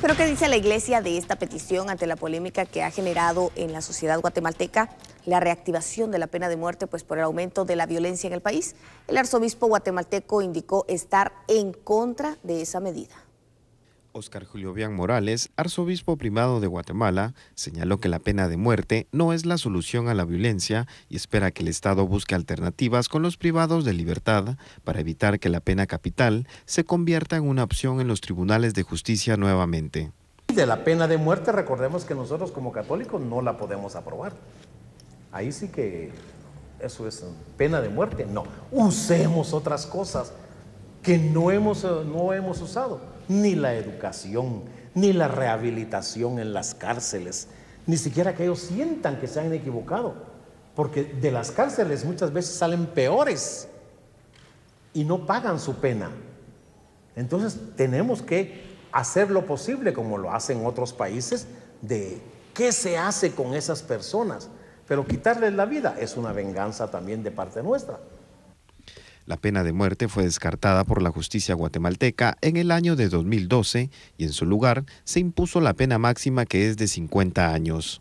Pero ¿qué dice la iglesia de esta petición ante la polémica que ha generado en la sociedad guatemalteca la reactivación de la pena de muerte pues, por el aumento de la violencia en el país? El arzobispo guatemalteco indicó estar en contra de esa medida. Oscar Julio Bian Morales, arzobispo primado de Guatemala, señaló que la pena de muerte no es la solución a la violencia y espera que el Estado busque alternativas con los privados de libertad para evitar que la pena capital se convierta en una opción en los tribunales de justicia nuevamente. De la pena de muerte, recordemos que nosotros como católicos no la podemos aprobar. Ahí sí que eso es pena de muerte. No, usemos otras cosas que no hemos, no hemos usado, ni la educación, ni la rehabilitación en las cárceles, ni siquiera que ellos sientan que se han equivocado, porque de las cárceles muchas veces salen peores y no pagan su pena. Entonces tenemos que hacer lo posible, como lo hacen otros países, de qué se hace con esas personas. Pero quitarles la vida es una venganza también de parte nuestra. La pena de muerte fue descartada por la justicia guatemalteca en el año de 2012 y en su lugar se impuso la pena máxima que es de 50 años.